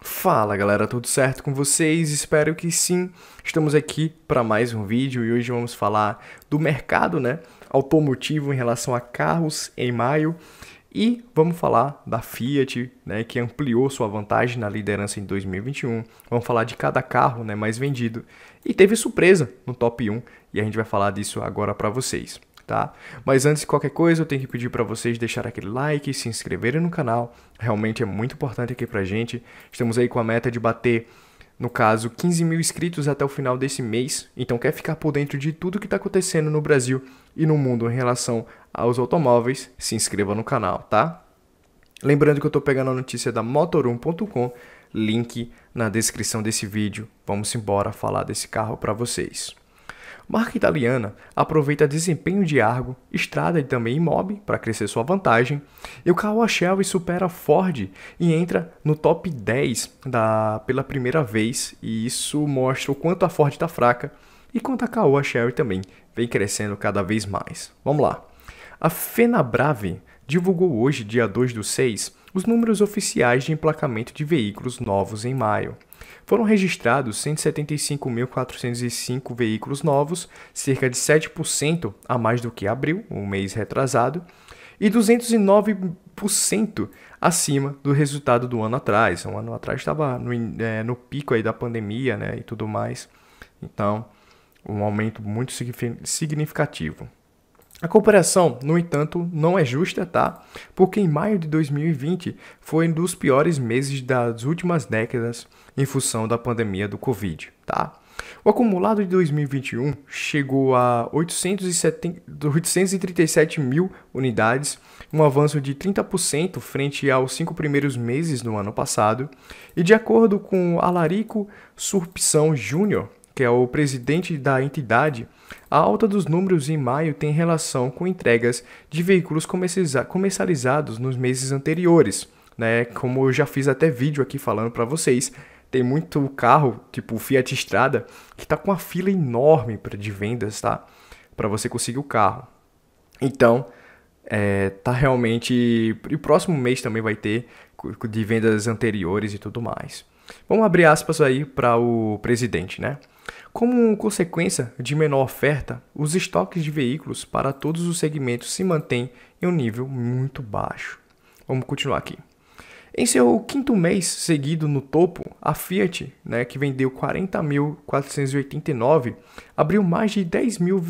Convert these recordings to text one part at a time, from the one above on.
Fala galera, tudo certo com vocês? Espero que sim. Estamos aqui para mais um vídeo e hoje vamos falar do mercado né, automotivo em relação a carros em maio e vamos falar da Fiat, né, que ampliou sua vantagem na liderança em 2021. Vamos falar de cada carro né, mais vendido e teve surpresa no top 1 e a gente vai falar disso agora para vocês tá? Mas antes de qualquer coisa, eu tenho que pedir para vocês deixar aquele like, se inscreverem no canal, realmente é muito importante aqui pra gente. Estamos aí com a meta de bater no caso, 15 mil inscritos até o final desse mês. Então, quer ficar por dentro de tudo que está acontecendo no Brasil e no mundo em relação aos automóveis? Se inscreva no canal, tá? Lembrando que eu estou pegando a notícia da motorum.com, link na descrição desse vídeo. Vamos embora falar desse carro para vocês marca italiana aproveita desempenho de Argo, Estrada e também Imob para crescer sua vantagem, e o Kawashawa supera Ford e entra no top 10 da, pela primeira vez, e isso mostra o quanto a Ford está fraca e quanto a Kawashawa também vem crescendo cada vez mais. Vamos lá. A Fenabrave divulgou hoje, dia 2 do 6, os números oficiais de emplacamento de veículos novos em maio. Foram registrados 175.405 veículos novos, cerca de 7% a mais do que abril, um mês retrasado, e 209% acima do resultado do ano atrás. Um ano atrás estava no, é, no pico aí da pandemia né, e tudo mais. Então, um aumento muito significativo. A comparação, no entanto, não é justa, tá? Porque em maio de 2020 foi um dos piores meses das últimas décadas em função da pandemia do Covid, tá? O acumulado de 2021 chegou a 837 mil unidades, um avanço de 30% frente aos cinco primeiros meses do ano passado, e de acordo com Alarico Surpção Júnior, que é o presidente da entidade, a alta dos números em maio tem relação com entregas de veículos comercializados nos meses anteriores. Né? Como eu já fiz até vídeo aqui falando para vocês, tem muito carro, tipo Fiat Strada, que está com uma fila enorme de vendas, tá? Para você conseguir o carro. Então, é, tá realmente. E o próximo mês também vai ter de vendas anteriores e tudo mais. Vamos abrir aspas aí para o presidente, né? Como consequência de menor oferta, os estoques de veículos para todos os segmentos se mantêm em um nível muito baixo. Vamos continuar aqui. Em seu quinto mês seguido no topo, a Fiat, né, que vendeu 40.489, abriu mais de 10 mil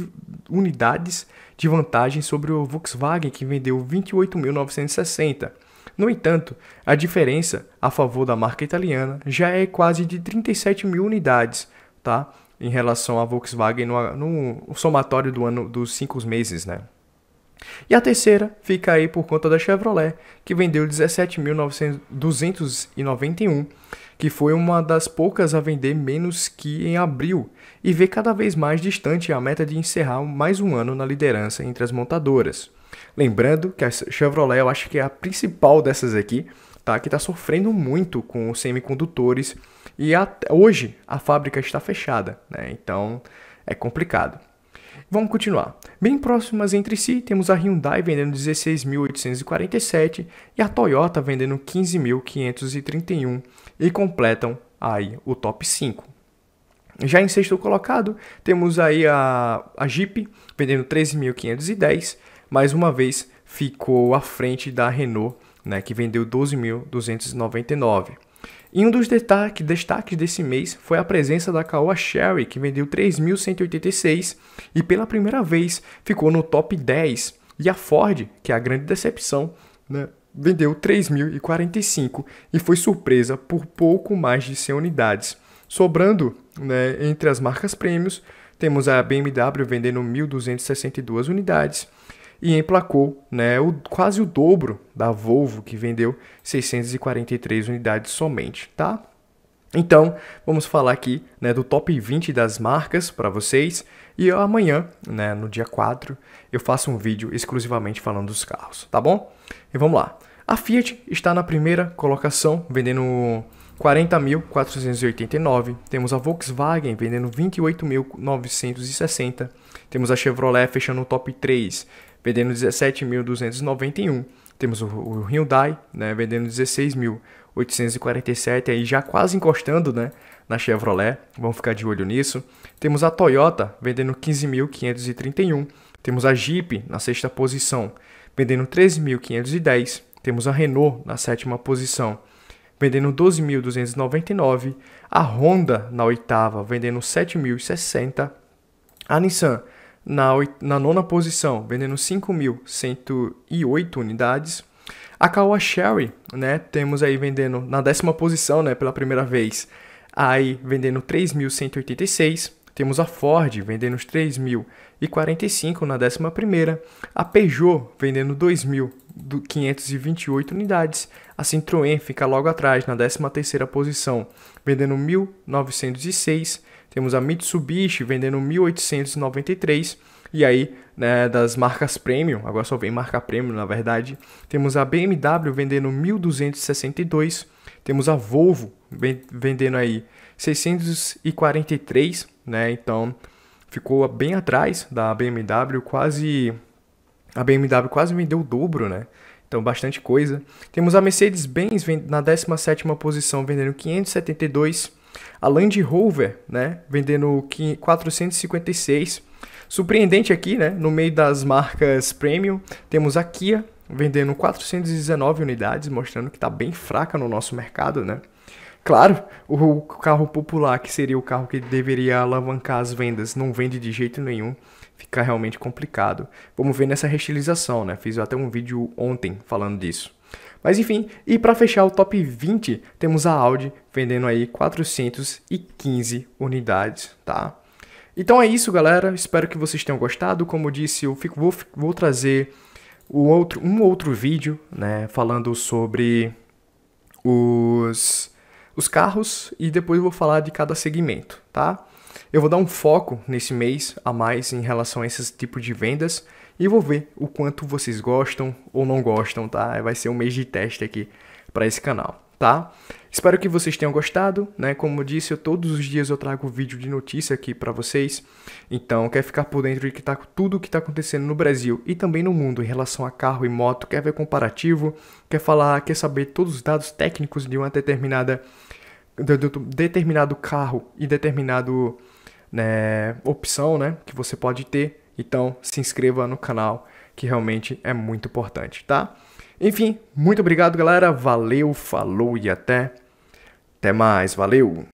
unidades de vantagem sobre o Volkswagen, que vendeu 28.960. No entanto, a diferença a favor da marca italiana já é quase de 37 mil unidades, tá? Em relação à Volkswagen no, no somatório do ano dos cinco meses, né? E a terceira fica aí por conta da Chevrolet, que vendeu 17.291, que foi uma das poucas a vender menos que em abril, e vê cada vez mais distante a meta de encerrar mais um ano na liderança entre as montadoras. Lembrando que a Chevrolet, eu acho que é a principal dessas aqui, tá? que está sofrendo muito com os semicondutores e hoje a fábrica está fechada, né? então é complicado. Vamos continuar. Bem próximas entre si, temos a Hyundai vendendo 16.847 e a Toyota vendendo 15.531 e completam aí o top 5. Já em sexto colocado, temos aí a, a Jeep vendendo 13.510 mais uma vez ficou à frente da Renault, né, que vendeu 12.299. E um dos destaque, destaques desse mês foi a presença da Caoa Sherry, que vendeu 3.186 e pela primeira vez ficou no top 10. E a Ford, que é a grande decepção, né, vendeu 3.045 e foi surpresa por pouco mais de 100 unidades. Sobrando né, entre as marcas prêmios, temos a BMW vendendo 1.262 unidades e emplacou né, o, quase o dobro da Volvo, que vendeu 643 unidades somente, tá? Então, vamos falar aqui né, do top 20 das marcas para vocês. E amanhã, né, no dia 4, eu faço um vídeo exclusivamente falando dos carros, tá bom? E vamos lá. A Fiat está na primeira colocação, vendendo 40.489, temos a Volkswagen vendendo 28.960, temos a Chevrolet fechando o top 3, vendendo 17.291, temos o Hyundai né, vendendo 16.847, aí já quase encostando né, na Chevrolet, vamos ficar de olho nisso. Temos a Toyota vendendo 15.531, temos a Jeep na sexta posição, vendendo 13.510, temos a Renault na sétima posição, vendendo 12.299, a Honda na oitava, vendendo 7.060, a Nissan na, na nona posição, vendendo 5.108 unidades, a SHERRY né, temos aí vendendo na décima posição, né, pela primeira vez, aí vendendo 3.186, temos a Ford vendendo os 3.045 na 11 a Peugeot vendendo 2.528 unidades, a Citroën fica logo atrás na 13ª posição, vendendo 1.906, temos a Mitsubishi vendendo 1.893, e aí, né, das marcas premium, agora só vem marca premium na verdade, temos a BMW vendendo 1.262, temos a Volvo vendendo aí 643, né? Então ficou bem atrás da BMW, quase a BMW quase vendeu o dobro, né? Então bastante coisa. Temos a Mercedes-Benz na 17ª posição vendendo 572, a Land Rover, né, vendendo 456. Surpreendente aqui, né, no meio das marcas premium, temos a Kia vendendo 419 unidades, mostrando que está bem fraca no nosso mercado, né? Claro, o carro popular, que seria o carro que deveria alavancar as vendas, não vende de jeito nenhum. Fica realmente complicado. Vamos ver nessa restilização, né? Fiz até um vídeo ontem falando disso. Mas enfim, e para fechar o top 20, temos a Audi vendendo aí 415 unidades, tá? Então é isso, galera. Espero que vocês tenham gostado. Como eu disse, eu fico, vou, vou trazer o outro, um outro vídeo, né, falando sobre os os carros e depois eu vou falar de cada segmento, tá? Eu vou dar um foco nesse mês a mais em relação a esse tipo de vendas e vou ver o quanto vocês gostam ou não gostam, tá? Vai ser um mês de teste aqui para esse canal tá? Espero que vocês tenham gostado, né? Como eu disse, eu, todos os dias eu trago vídeo de notícia aqui para vocês. Então, quer ficar por dentro de que tá, tudo o que está acontecendo no Brasil e também no mundo em relação a carro e moto, quer ver comparativo, quer falar, quer saber todos os dados técnicos de uma determinada de, de, de, determinado carro e determinado né, opção, né, que você pode ter. Então, se inscreva no canal, que realmente é muito importante, tá? Enfim, muito obrigado, galera. Valeu, falou e até. Até mais, valeu!